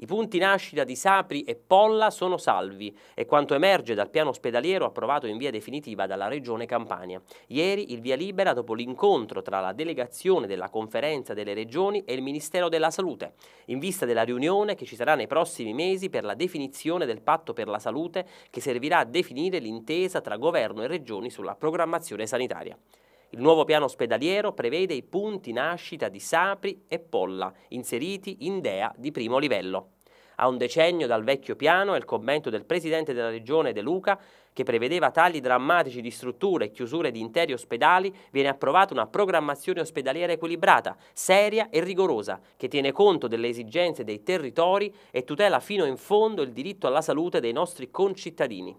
I punti nascita di Sapri e Polla sono salvi è quanto emerge dal piano ospedaliero approvato in via definitiva dalla Regione Campania. Ieri il via libera dopo l'incontro tra la delegazione della Conferenza delle Regioni e il Ministero della Salute, in vista della riunione che ci sarà nei prossimi mesi per la definizione del patto per la salute che servirà a definire l'intesa tra governo e regioni sulla programmazione sanitaria. Il nuovo piano ospedaliero prevede i punti nascita di Sapri e Polla, inseriti in DEA di primo livello. A un decennio dal vecchio piano è il commento del presidente della regione De Luca che prevedeva tagli drammatici di strutture e chiusure di interi ospedali, viene approvata una programmazione ospedaliera equilibrata, seria e rigorosa, che tiene conto delle esigenze dei territori e tutela fino in fondo il diritto alla salute dei nostri concittadini.